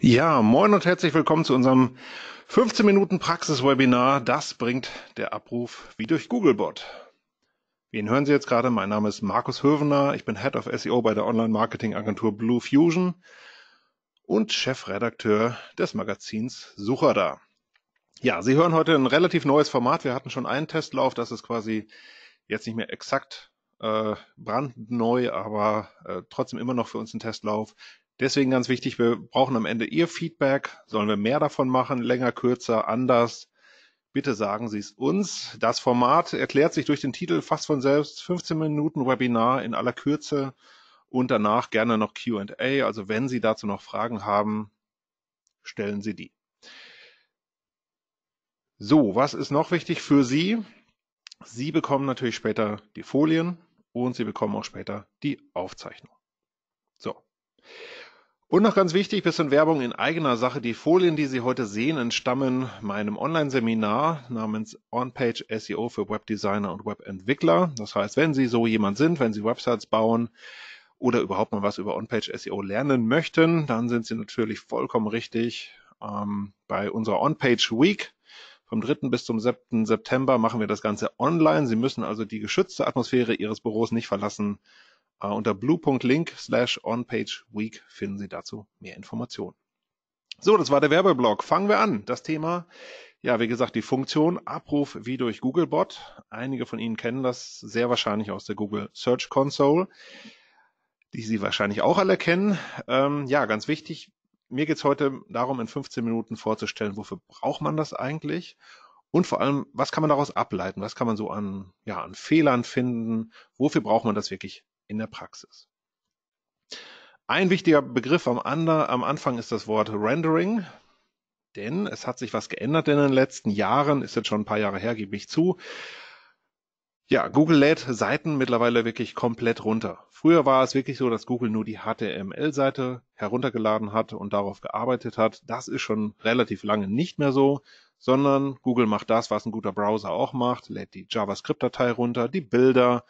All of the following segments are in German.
Ja, moin und herzlich willkommen zu unserem 15 Minuten Praxis-Webinar. Das bringt der Abruf wie durch Googlebot. Wen hören Sie jetzt gerade? Mein Name ist Markus Hövener. Ich bin Head of SEO bei der Online-Marketing-Agentur Blue Fusion und Chefredakteur des Magazins Sucherda. Ja, Sie hören heute ein relativ neues Format. Wir hatten schon einen Testlauf. Das ist quasi jetzt nicht mehr exakt äh, brandneu, aber äh, trotzdem immer noch für uns ein Testlauf. Deswegen ganz wichtig, wir brauchen am Ende Ihr Feedback. Sollen wir mehr davon machen, länger, kürzer, anders? Bitte sagen Sie es uns. Das Format erklärt sich durch den Titel fast von selbst. 15 Minuten Webinar in aller Kürze und danach gerne noch QA. Also wenn Sie dazu noch Fragen haben, stellen Sie die. So, was ist noch wichtig für Sie? Sie bekommen natürlich später die Folien und Sie bekommen auch später die Aufzeichnung. So. Und noch ganz wichtig, bisschen Werbung in eigener Sache. Die Folien, die Sie heute sehen, entstammen meinem Online-Seminar namens On-Page SEO für Webdesigner und Webentwickler. Das heißt, wenn Sie so jemand sind, wenn Sie Websites bauen oder überhaupt mal was über On-Page SEO lernen möchten, dann sind Sie natürlich vollkommen richtig. Ähm, bei unserer On-Page Week vom 3. bis zum 7. September machen wir das Ganze online. Sie müssen also die geschützte Atmosphäre Ihres Büros nicht verlassen Uh, unter blue.link slash onpageweek finden Sie dazu mehr Informationen. So, das war der Werbeblock. Fangen wir an. Das Thema, ja, wie gesagt, die Funktion Abruf wie durch Googlebot. Einige von Ihnen kennen das sehr wahrscheinlich aus der Google Search Console, die Sie wahrscheinlich auch alle kennen. Ähm, ja, ganz wichtig. Mir geht's heute darum, in 15 Minuten vorzustellen, wofür braucht man das eigentlich? Und vor allem, was kann man daraus ableiten? Was kann man so an, ja, an Fehlern finden? Wofür braucht man das wirklich in der Praxis. Ein wichtiger Begriff am, ander, am Anfang ist das Wort Rendering, denn es hat sich was geändert in den letzten Jahren, ist jetzt schon ein paar Jahre her, gebe ich zu. Ja, Google lädt Seiten mittlerweile wirklich komplett runter. Früher war es wirklich so, dass Google nur die HTML-Seite heruntergeladen hat und darauf gearbeitet hat. Das ist schon relativ lange nicht mehr so, sondern Google macht das, was ein guter Browser auch macht, lädt die JavaScript-Datei runter, die Bilder,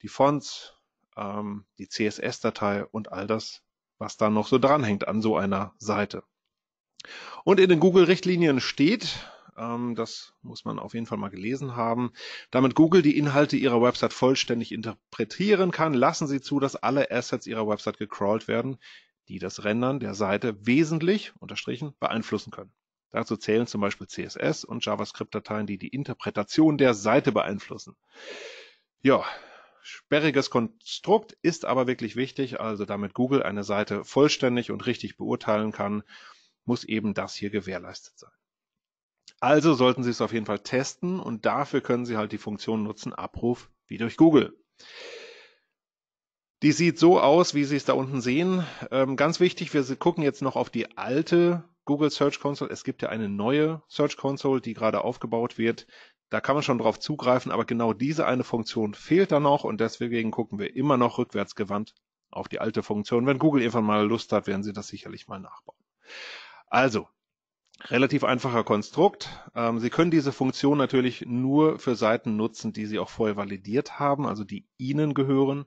die Fonts, ähm, die CSS-Datei und all das, was da noch so dranhängt an so einer Seite. Und in den Google-Richtlinien steht, ähm, das muss man auf jeden Fall mal gelesen haben, damit Google die Inhalte ihrer Website vollständig interpretieren kann, lassen sie zu, dass alle Assets ihrer Website gecrawlt werden, die das Rendern der Seite wesentlich, unterstrichen, beeinflussen können. Dazu zählen zum Beispiel CSS und JavaScript-Dateien, die die Interpretation der Seite beeinflussen. Ja, Sperriges Konstrukt ist aber wirklich wichtig, also damit Google eine Seite vollständig und richtig beurteilen kann, muss eben das hier gewährleistet sein. Also sollten Sie es auf jeden Fall testen und dafür können Sie halt die Funktion nutzen, Abruf wie durch Google. Die sieht so aus, wie Sie es da unten sehen. Ähm, ganz wichtig, wir gucken jetzt noch auf die alte Google Search Console. Es gibt ja eine neue Search Console, die gerade aufgebaut wird. Da kann man schon drauf zugreifen, aber genau diese eine Funktion fehlt da noch und deswegen gucken wir immer noch rückwärtsgewandt auf die alte Funktion. Wenn Google irgendwann mal Lust hat, werden sie das sicherlich mal nachbauen. Also, relativ einfacher Konstrukt. Ähm, sie können diese Funktion natürlich nur für Seiten nutzen, die Sie auch vorher validiert haben, also die Ihnen gehören.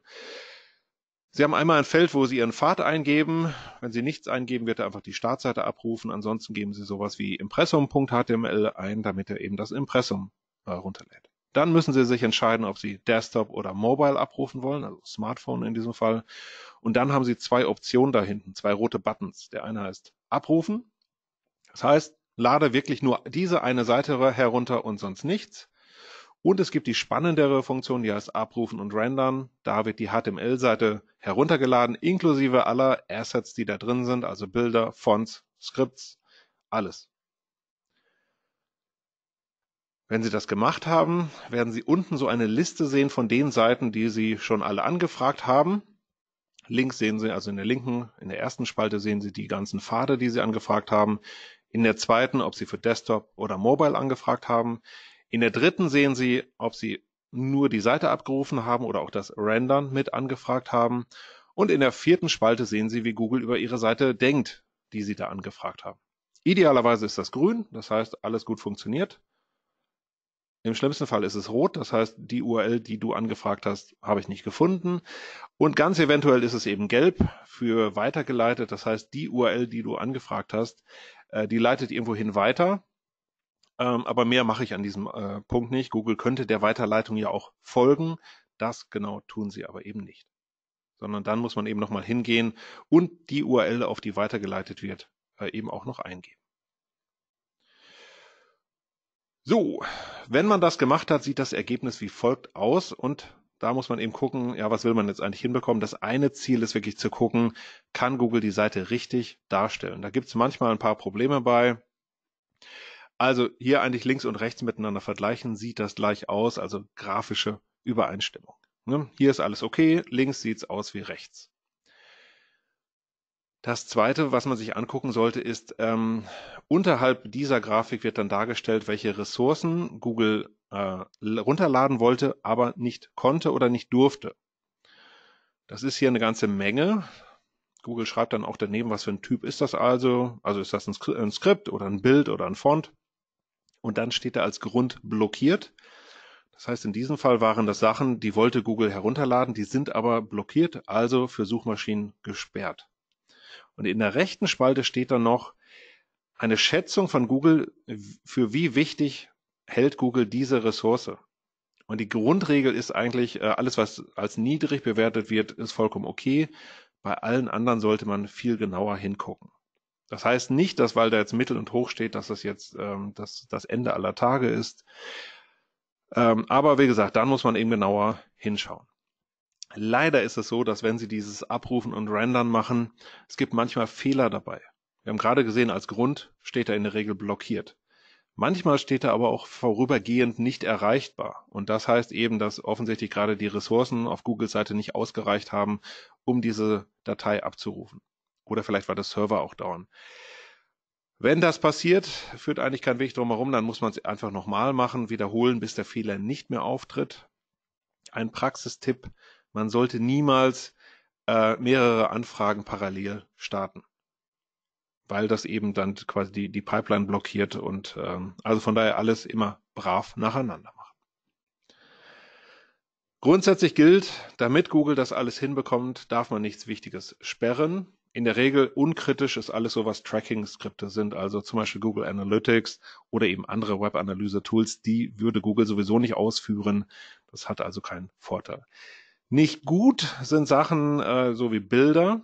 Sie haben einmal ein Feld, wo Sie Ihren Pfad eingeben. Wenn Sie nichts eingeben, wird er einfach die Startseite abrufen. Ansonsten geben Sie sowas wie impressum.html ein, damit er eben das Impressum äh, runterlädt. Dann müssen Sie sich entscheiden, ob Sie Desktop oder Mobile abrufen wollen, also Smartphone in diesem Fall. Und dann haben Sie zwei Optionen da hinten, zwei rote Buttons. Der eine heißt Abrufen. Das heißt, lade wirklich nur diese eine Seite herunter und sonst nichts. Und es gibt die spannendere Funktion, die heißt Abrufen und Rendern. Da wird die HTML-Seite heruntergeladen, inklusive aller Assets, die da drin sind, also Bilder, Fonts, Scripts, alles. Wenn Sie das gemacht haben, werden Sie unten so eine Liste sehen von den Seiten, die Sie schon alle angefragt haben. Links sehen Sie, also in der linken, in der ersten Spalte sehen Sie die ganzen Pfade, die Sie angefragt haben. In der zweiten, ob Sie für Desktop oder Mobile angefragt haben. In der dritten sehen Sie, ob Sie nur die Seite abgerufen haben oder auch das Rendern mit angefragt haben. Und in der vierten Spalte sehen Sie, wie Google über Ihre Seite denkt, die Sie da angefragt haben. Idealerweise ist das grün, das heißt, alles gut funktioniert. Im schlimmsten Fall ist es rot, das heißt, die URL, die du angefragt hast, habe ich nicht gefunden. Und ganz eventuell ist es eben gelb für weitergeleitet, das heißt, die URL, die du angefragt hast, äh, die leitet irgendwohin weiter ähm, aber mehr mache ich an diesem äh, Punkt nicht. Google könnte der Weiterleitung ja auch folgen. Das genau tun sie aber eben nicht. Sondern dann muss man eben nochmal hingehen und die URL, auf die weitergeleitet wird, äh, eben auch noch eingeben. So, wenn man das gemacht hat, sieht das Ergebnis wie folgt aus und da muss man eben gucken, ja, was will man jetzt eigentlich hinbekommen? Das eine Ziel ist wirklich zu gucken, kann Google die Seite richtig darstellen? Da gibt es manchmal ein paar Probleme bei. Also hier eigentlich links und rechts miteinander vergleichen, sieht das gleich aus, also grafische Übereinstimmung. Ne? Hier ist alles okay, links sieht's aus wie rechts. Das zweite, was man sich angucken sollte, ist, ähm, unterhalb dieser Grafik wird dann dargestellt, welche Ressourcen Google äh, runterladen wollte, aber nicht konnte oder nicht durfte. Das ist hier eine ganze Menge. Google schreibt dann auch daneben, was für ein Typ ist das also. Also ist das ein Skript oder ein Bild oder ein Font und dann steht da als Grund blockiert. Das heißt, in diesem Fall waren das Sachen, die wollte Google herunterladen, die sind aber blockiert, also für Suchmaschinen gesperrt. Und in der rechten Spalte steht dann noch eine Schätzung von Google, für wie wichtig hält Google diese Ressource. Und die Grundregel ist eigentlich, äh, alles, was als niedrig bewertet wird, ist vollkommen okay. Bei allen anderen sollte man viel genauer hingucken. Das heißt nicht, dass weil da jetzt Mittel und Hoch steht, dass das jetzt ähm, das, das Ende aller Tage ist. Ähm, aber wie gesagt, dann muss man eben genauer hinschauen. Leider ist es so, dass wenn Sie dieses Abrufen und Rendern machen, es gibt manchmal Fehler dabei. Wir haben gerade gesehen, als Grund steht er in der Regel blockiert. Manchmal steht er aber auch vorübergehend nicht erreichbar. Und das heißt eben, dass offensichtlich gerade die Ressourcen auf google Seite nicht ausgereicht haben, um diese Datei abzurufen. Oder vielleicht war der Server auch down. Wenn das passiert, führt eigentlich kein Weg drumherum, dann muss man es einfach nochmal machen, wiederholen, bis der Fehler nicht mehr auftritt. Ein Praxistipp, man sollte niemals äh, mehrere Anfragen parallel starten, weil das eben dann quasi die, die Pipeline blockiert und ähm, also von daher alles immer brav nacheinander machen. Grundsätzlich gilt, damit Google das alles hinbekommt, darf man nichts Wichtiges sperren in der Regel unkritisch ist alles so, was Tracking-Skripte sind, also zum Beispiel Google Analytics oder eben andere Web-Analyse-Tools, die würde Google sowieso nicht ausführen. Das hat also keinen Vorteil. Nicht gut sind Sachen äh, so wie Bilder,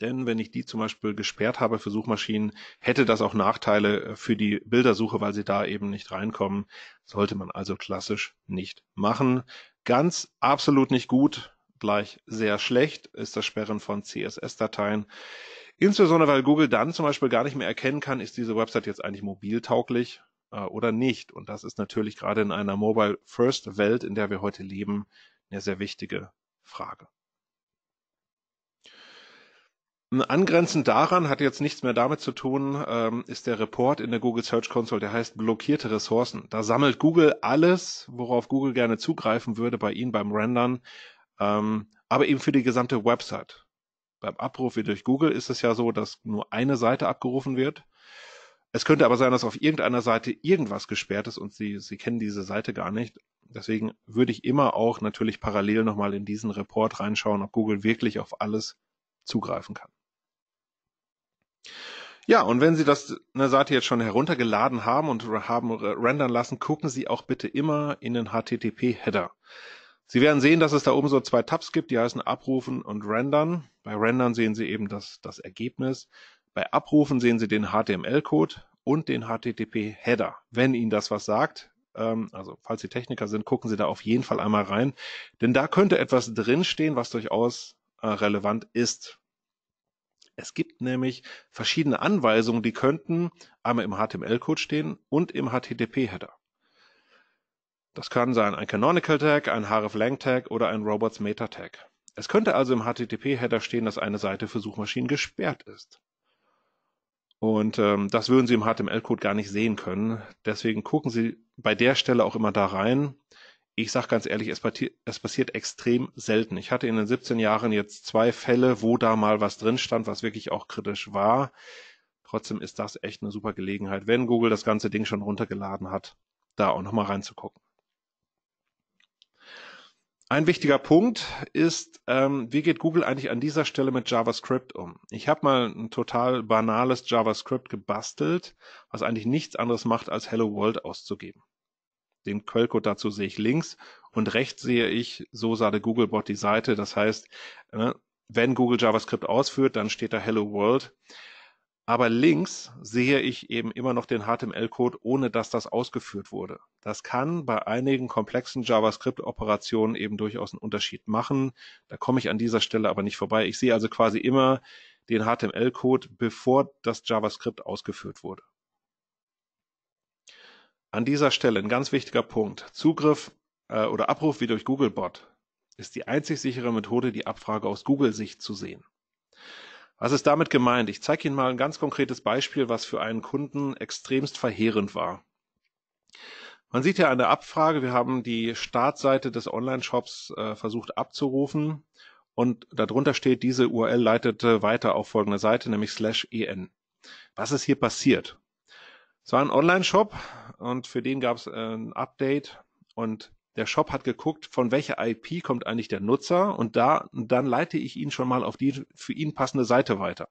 denn wenn ich die zum Beispiel gesperrt habe für Suchmaschinen, hätte das auch Nachteile äh, für die Bildersuche, weil sie da eben nicht reinkommen. Sollte man also klassisch nicht machen. Ganz absolut nicht gut gleich sehr schlecht ist das Sperren von CSS-Dateien. Insbesondere, weil Google dann zum Beispiel gar nicht mehr erkennen kann, ist diese Website jetzt eigentlich mobiltauglich äh, oder nicht. Und das ist natürlich gerade in einer Mobile-First-Welt, in der wir heute leben, eine sehr wichtige Frage. Angrenzend daran hat jetzt nichts mehr damit zu tun, ähm, ist der Report in der Google Search Console, der heißt blockierte Ressourcen. Da sammelt Google alles, worauf Google gerne zugreifen würde bei Ihnen beim Rendern, ähm, aber eben für die gesamte Website. Beim Abruf wie durch Google ist es ja so, dass nur eine Seite abgerufen wird. Es könnte aber sein, dass auf irgendeiner Seite irgendwas gesperrt ist und Sie, Sie kennen diese Seite gar nicht. Deswegen würde ich immer auch natürlich parallel nochmal in diesen Report reinschauen, ob Google wirklich auf alles zugreifen kann. Ja, und wenn Sie das eine Seite jetzt schon heruntergeladen haben und haben rendern lassen, gucken Sie auch bitte immer in den HTTP-Header. Sie werden sehen, dass es da oben so zwei Tabs gibt, die heißen Abrufen und Rendern. Bei Rendern sehen Sie eben das, das Ergebnis. Bei Abrufen sehen Sie den HTML-Code und den HTTP-Header. Wenn Ihnen das was sagt, ähm, also falls Sie Techniker sind, gucken Sie da auf jeden Fall einmal rein, denn da könnte etwas drinstehen, was durchaus äh, relevant ist. Es gibt nämlich verschiedene Anweisungen, die könnten einmal im HTML-Code stehen und im HTTP-Header. Das kann sein ein Canonical Tag, ein hreflang Tag oder ein Robots Meta Tag. Es könnte also im HTTP-Header stehen, dass eine Seite für Suchmaschinen gesperrt ist. Und ähm, das würden Sie im HTML-Code gar nicht sehen können. Deswegen gucken Sie bei der Stelle auch immer da rein. Ich sage ganz ehrlich, es, es, passiert extrem selten. Ich hatte in den 17 Jahren jetzt zwei Fälle, wo da mal was drin stand, was wirklich auch kritisch war. Trotzdem ist das echt eine super Gelegenheit, wenn Google das ganze Ding schon runtergeladen hat, da auch nochmal reinzugucken. Ein wichtiger Punkt ist, ähm, wie geht Google eigentlich an dieser Stelle mit JavaScript um? Ich habe mal ein total banales JavaScript gebastelt, was eigentlich nichts anderes macht, als Hello World auszugeben. Den Quellcode dazu sehe ich links und rechts sehe ich, so sah der Googlebot die Seite. Das heißt, äh, wenn Google JavaScript ausführt, dann steht da Hello World. Aber links sehe ich eben immer noch den HTML-Code, ohne dass das ausgeführt wurde. Das kann bei einigen komplexen JavaScript-Operationen eben durchaus einen Unterschied machen. Da komme ich an dieser Stelle aber nicht vorbei. Ich sehe also quasi immer den HTML-Code, bevor das JavaScript ausgeführt wurde. An dieser Stelle ein ganz wichtiger Punkt. Zugriff äh, oder Abruf wie durch Googlebot ist die einzig sichere Methode, die Abfrage aus Google-Sicht zu sehen. Was ist damit gemeint? Ich zeige Ihnen mal ein ganz konkretes Beispiel, was für einen Kunden extremst verheerend war. Man sieht ja an der Abfrage, wir haben die Startseite des Online-Shops äh, versucht abzurufen und darunter steht, diese URL leitete weiter auf folgende Seite, nämlich slash en. Was ist hier passiert? Es war ein Online-Shop und für den gab es äh, ein Update und der Shop hat geguckt, von welcher IP kommt eigentlich der Nutzer und da, dann leite ich ihn schon mal auf die für ihn passende Seite weiter.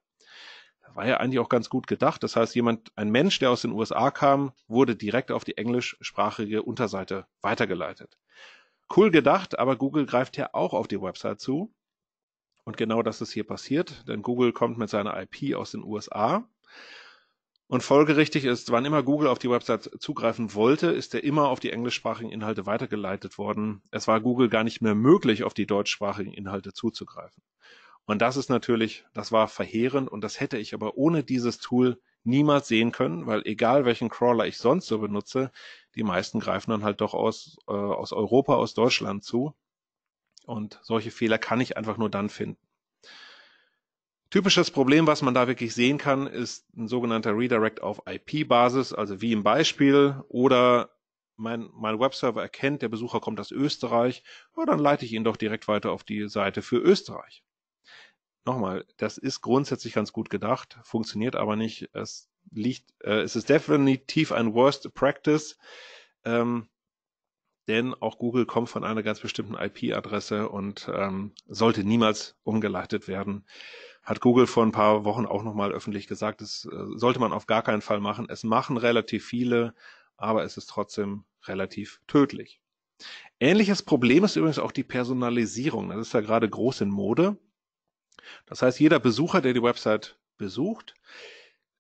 Das war ja eigentlich auch ganz gut gedacht. Das heißt, jemand, ein Mensch, der aus den USA kam, wurde direkt auf die englischsprachige Unterseite weitergeleitet. Cool gedacht, aber Google greift ja auch auf die Website zu. Und genau das ist hier passiert, denn Google kommt mit seiner IP aus den USA und folgerichtig ist, wann immer Google auf die Website zugreifen wollte, ist er immer auf die englischsprachigen Inhalte weitergeleitet worden. Es war Google gar nicht mehr möglich, auf die deutschsprachigen Inhalte zuzugreifen. Und das ist natürlich, das war verheerend und das hätte ich aber ohne dieses Tool niemals sehen können, weil egal welchen Crawler ich sonst so benutze, die meisten greifen dann halt doch aus, äh, aus Europa, aus Deutschland zu. Und solche Fehler kann ich einfach nur dann finden. Typisches Problem, was man da wirklich sehen kann, ist ein sogenannter Redirect auf IP-Basis, also wie im Beispiel, oder mein, mein Webserver erkennt, der Besucher kommt aus Österreich, ja, dann leite ich ihn doch direkt weiter auf die Seite für Österreich. Nochmal, das ist grundsätzlich ganz gut gedacht, funktioniert aber nicht. Es liegt, äh, es ist definitiv ein Worst Practice, ähm, denn auch Google kommt von einer ganz bestimmten IP-Adresse und ähm, sollte niemals umgeleitet werden hat Google vor ein paar Wochen auch nochmal öffentlich gesagt, das äh, sollte man auf gar keinen Fall machen. Es machen relativ viele, aber es ist trotzdem relativ tödlich. Ähnliches Problem ist übrigens auch die Personalisierung. Das ist ja gerade groß in Mode. Das heißt, jeder Besucher, der die Website besucht,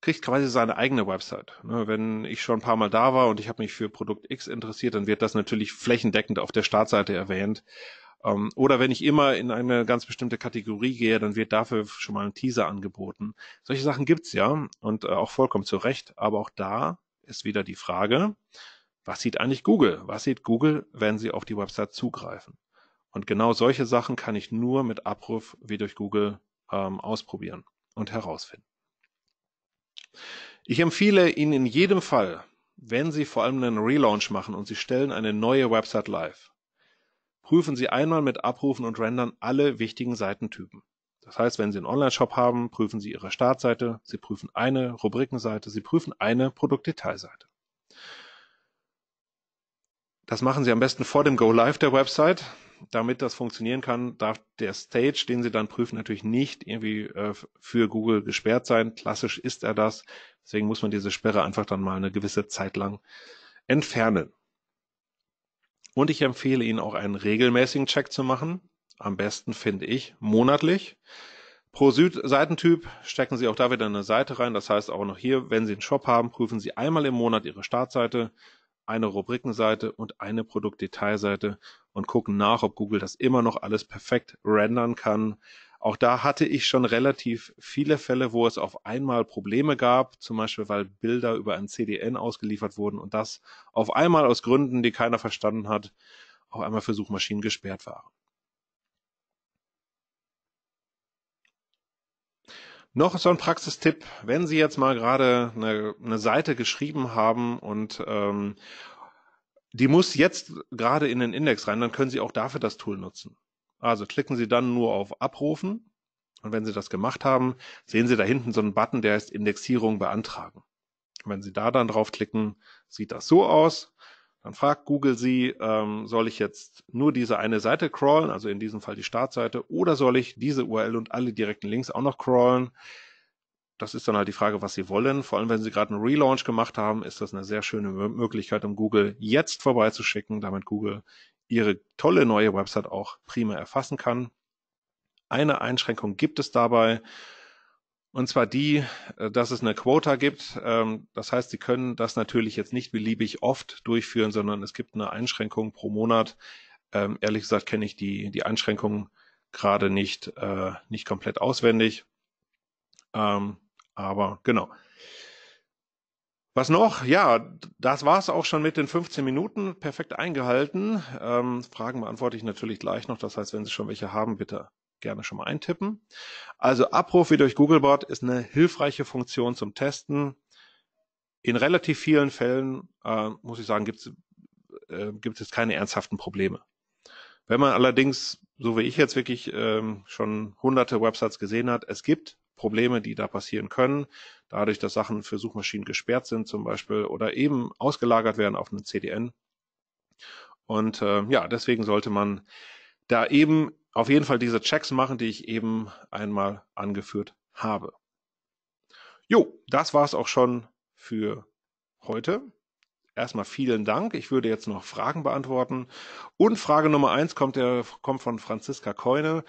kriegt quasi seine eigene Website. Ne, wenn ich schon ein paar Mal da war und ich habe mich für Produkt X interessiert, dann wird das natürlich flächendeckend auf der Startseite erwähnt. Ähm, oder wenn ich immer in eine ganz bestimmte Kategorie gehe, dann wird dafür schon mal ein Teaser angeboten. Solche Sachen gibt's ja und äh, auch vollkommen zu Recht. Aber auch da ist wieder die Frage, was sieht eigentlich Google? Was sieht Google, wenn sie auf die Website zugreifen? Und genau solche Sachen kann ich nur mit Abruf wie durch Google ähm, ausprobieren und herausfinden. Ich empfehle Ihnen in jedem Fall, wenn Sie vor allem einen Relaunch machen und Sie stellen eine neue Website live, prüfen Sie einmal mit Abrufen und Rendern alle wichtigen Seitentypen. Das heißt, wenn Sie einen Online-Shop haben, prüfen Sie Ihre Startseite, Sie prüfen eine Rubrikenseite, Sie prüfen eine Produktdetailseite. Das machen Sie am besten vor dem Go Live der Website. Damit das funktionieren kann, darf der Stage, den Sie dann prüfen, natürlich nicht irgendwie äh, für Google gesperrt sein. Klassisch ist er das. Deswegen muss man diese Sperre einfach dann mal eine gewisse Zeit lang entfernen. Und ich empfehle Ihnen auch einen regelmäßigen Check zu machen. Am besten finde ich monatlich. Pro Süd Seitentyp stecken Sie auch da wieder eine Seite rein. Das heißt auch noch hier, wenn Sie einen Shop haben, prüfen Sie einmal im Monat Ihre Startseite, eine Rubrikenseite und eine Produktdetailseite und gucken nach, ob Google das immer noch alles perfekt rendern kann auch da hatte ich schon relativ viele Fälle, wo es auf einmal Probleme gab, zum Beispiel weil Bilder über ein CDN ausgeliefert wurden und das auf einmal aus Gründen, die keiner verstanden hat, auf einmal für Suchmaschinen gesperrt war. Noch so ein Praxistipp, wenn Sie jetzt mal gerade eine, eine Seite geschrieben haben und ähm, die muss jetzt gerade in den Index rein, dann können Sie auch dafür das Tool nutzen. Also klicken Sie dann nur auf Abrufen und wenn Sie das gemacht haben, sehen Sie da hinten so einen Button, der heißt Indexierung beantragen. Und wenn Sie da dann draufklicken, sieht das so aus. Dann fragt Google Sie, ähm, soll ich jetzt nur diese eine Seite crawlen, also in diesem Fall die Startseite, oder soll ich diese URL und alle direkten Links auch noch crawlen? Das ist dann halt die Frage, was Sie wollen. Vor allem, wenn Sie gerade einen Relaunch gemacht haben, ist das eine sehr schöne Möglichkeit, um Google jetzt vorbeizuschicken, damit Google Ihre tolle neue Website auch prima erfassen kann. Eine Einschränkung gibt es dabei, und zwar die, äh, dass es eine Quota gibt. Ähm, das heißt, Sie können das natürlich jetzt nicht beliebig oft durchführen, sondern es gibt eine Einschränkung pro Monat. Ähm, ehrlich gesagt kenne ich die, die Einschränkung gerade nicht, äh, nicht komplett auswendig. Ähm, aber genau. Was noch? Ja, das war's auch schon mit den 15 Minuten. Perfekt eingehalten. Ähm, Fragen beantworte ich natürlich gleich noch. Das heißt, wenn Sie schon welche haben, bitte gerne schon mal eintippen. Also Abruf wie durch Googlebot ist eine hilfreiche Funktion zum Testen. In relativ vielen Fällen, äh, muss ich sagen, gibt's, äh, gibt es keine ernsthaften Probleme. Wenn man allerdings, so wie ich jetzt wirklich ähm, schon hunderte Websites gesehen hat, es gibt Probleme, die da passieren können, dadurch, dass Sachen für Suchmaschinen gesperrt sind zum Beispiel oder eben ausgelagert werden auf einen CDN. Und äh, ja, deswegen sollte man da eben auf jeden Fall diese Checks machen, die ich eben einmal angeführt habe. Jo, das war's auch schon für heute. Erstmal vielen Dank. Ich würde jetzt noch Fragen beantworten. Und Frage Nummer eins kommt, der, kommt von Franziska Keune.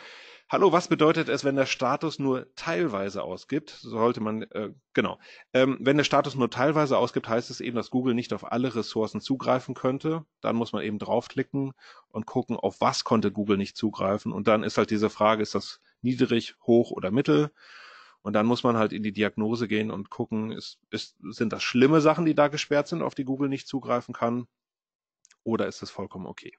Hallo, was bedeutet es, wenn der Status nur teilweise ausgibt? Sollte man, äh, genau. Ähm, wenn der Status nur teilweise ausgibt, heißt es eben, dass Google nicht auf alle Ressourcen zugreifen könnte. Dann muss man eben draufklicken und gucken, auf was konnte Google nicht zugreifen. Und dann ist halt diese Frage, ist das niedrig, hoch oder mittel? Und dann muss man halt in die Diagnose gehen und gucken, ist, ist, sind das schlimme Sachen, die da gesperrt sind, auf die Google nicht zugreifen kann? Oder ist das vollkommen okay?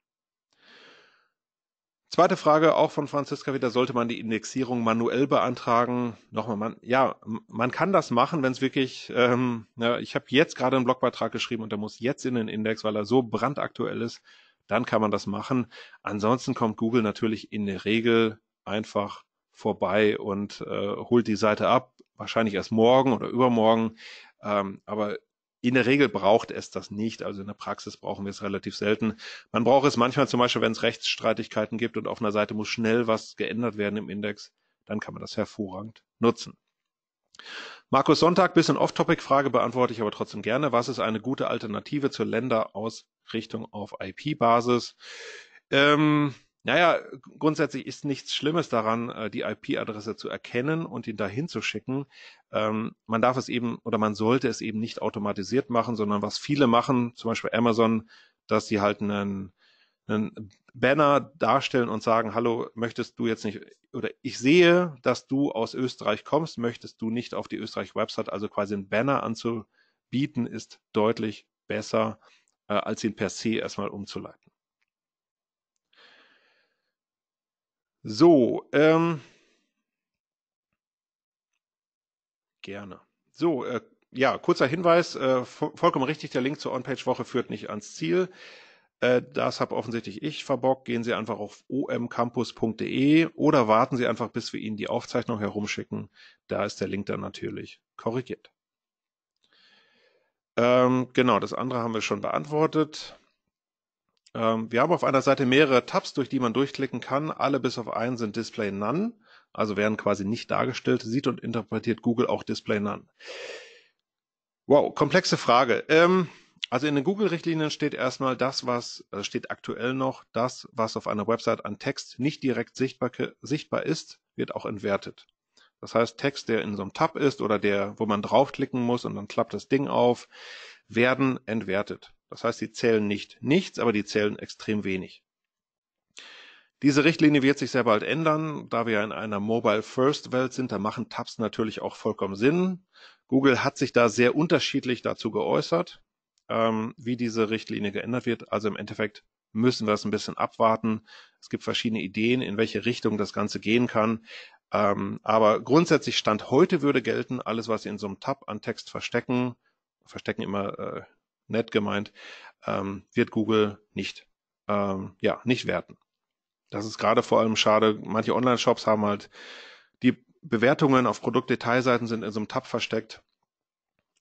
Zweite Frage auch von Franziska wieder, sollte man die Indexierung manuell beantragen? Nochmal, man, ja, man kann das machen, wenn es wirklich, ähm, ja, ich habe jetzt gerade einen Blogbeitrag geschrieben und der muss jetzt in den Index, weil er so brandaktuell ist, dann kann man das machen. Ansonsten kommt Google natürlich in der Regel einfach vorbei und äh, holt die Seite ab, wahrscheinlich erst morgen oder übermorgen. Ähm, aber in der Regel braucht es das nicht. Also in der Praxis brauchen wir es relativ selten. Man braucht es manchmal zum Beispiel, wenn es Rechtsstreitigkeiten gibt und auf einer Seite muss schnell was geändert werden im Index, dann kann man das hervorragend nutzen. Markus Sonntag, bisschen Off-Topic-Frage beantworte ich aber trotzdem gerne. Was ist eine gute Alternative zur Länderausrichtung auf IP-Basis? Ähm, naja, grundsätzlich ist nichts Schlimmes daran, äh, die IP-Adresse zu erkennen und ihn dahin zu schicken. Ähm, man darf es eben oder man sollte es eben nicht automatisiert machen, sondern was viele machen, zum Beispiel Amazon, dass sie halt einen, einen Banner darstellen und sagen, hallo, möchtest du jetzt nicht, oder ich sehe, dass du aus Österreich kommst, möchtest du nicht auf die Österreich-Website, also quasi einen Banner anzubieten, ist deutlich besser, äh, als ihn per se erstmal umzuleiten. So, ähm, gerne. So, äh, ja, kurzer Hinweis, äh, vo vollkommen richtig, der Link zur On-Page-Woche führt nicht ans Ziel. Äh, das habe offensichtlich ich verbockt. Gehen Sie einfach auf omcampus.de oder warten Sie einfach, bis wir Ihnen die Aufzeichnung herumschicken. Da ist der Link dann natürlich korrigiert. Ähm, genau, das andere haben wir schon beantwortet. Ähm, wir haben auf einer Seite mehrere Tabs, durch die man durchklicken kann. Alle bis auf einen sind Display None, also werden quasi nicht dargestellt. Sieht und interpretiert Google auch Display None. Wow, komplexe Frage. Ähm, also in den Google-Richtlinien steht erstmal das, was äh, steht aktuell noch, das, was auf einer Website an Text nicht direkt sichtbar, sichtbar ist, wird auch entwertet. Das heißt, Text, der in so einem Tab ist oder der, wo man draufklicken muss und dann klappt das Ding auf, werden entwertet. Das heißt, die zählen nicht nichts, aber die zählen extrem wenig. Diese Richtlinie wird sich sehr bald ändern. Da wir in einer Mobile-First-Welt sind, da machen Tabs natürlich auch vollkommen Sinn. Google hat sich da sehr unterschiedlich dazu geäußert, ähm, wie diese Richtlinie geändert wird. Also im Endeffekt müssen wir es ein bisschen abwarten. Es gibt verschiedene Ideen, in welche Richtung das Ganze gehen kann. Ähm, aber grundsätzlich Stand heute würde gelten, alles, was Sie in so einem Tab an Text verstecken, verstecken immer äh, nett gemeint, ähm, wird Google nicht, ähm, ja, nicht werten. Das ist gerade vor allem schade. Manche Online-Shops haben halt die Bewertungen auf Produktdetailseiten sind in so einem Tab versteckt.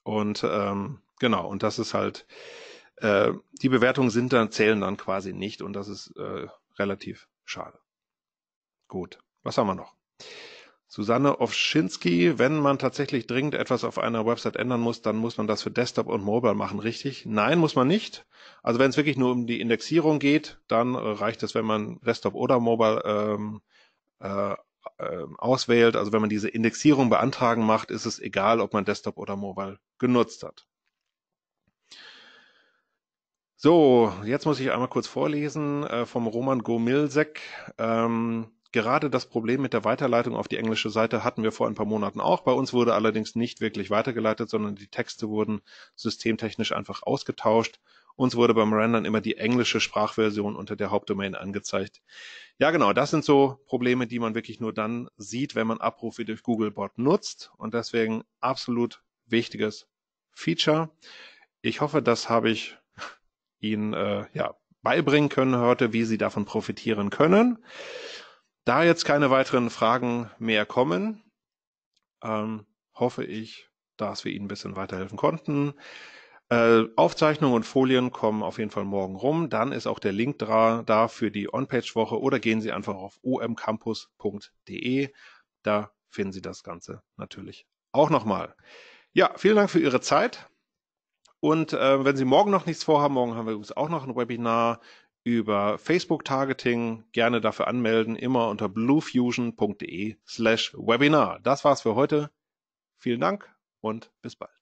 Und ähm, genau, und das ist halt, äh, die Bewertungen sind dann, zählen dann quasi nicht und das ist äh, relativ schade. Gut, was haben wir noch? Susanne Owschinski, wenn man tatsächlich dringend etwas auf einer Website ändern muss, dann muss man das für Desktop und Mobile machen, richtig? Nein, muss man nicht. Also wenn es wirklich nur um die Indexierung geht, dann äh, reicht es, wenn man Desktop oder Mobile ähm, äh, ähm, auswählt. Also wenn man diese Indexierung beantragen macht, ist es egal, ob man Desktop oder Mobile genutzt hat. So, jetzt muss ich einmal kurz vorlesen äh, vom Roman Gomilsek. Ähm, Gerade das Problem mit der Weiterleitung auf die englische Seite hatten wir vor ein paar Monaten auch. Bei uns wurde allerdings nicht wirklich weitergeleitet, sondern die Texte wurden systemtechnisch einfach ausgetauscht. Uns wurde beim Rendern immer die englische Sprachversion unter der Hauptdomain angezeigt. Ja, genau, das sind so Probleme, die man wirklich nur dann sieht, wenn man Abrufe durch Googlebot nutzt und deswegen absolut wichtiges Feature. Ich hoffe, das habe ich Ihnen äh, ja, beibringen können heute, wie Sie davon profitieren können. Da jetzt keine weiteren Fragen mehr kommen, ähm, hoffe ich, dass wir Ihnen ein bisschen weiterhelfen konnten. Äh, Aufzeichnungen und Folien kommen auf jeden Fall morgen rum. Dann ist auch der Link da, da für die On-Page-Woche oder gehen Sie einfach auf omcampus.de. Da finden Sie das Ganze natürlich auch nochmal. Ja, vielen Dank für Ihre Zeit. Und äh, wenn Sie morgen noch nichts vorhaben, morgen haben wir übrigens auch noch ein Webinar über Facebook-Targeting gerne dafür anmelden, immer unter bluefusion.de slash Webinar. Das war's für heute. Vielen Dank und bis bald.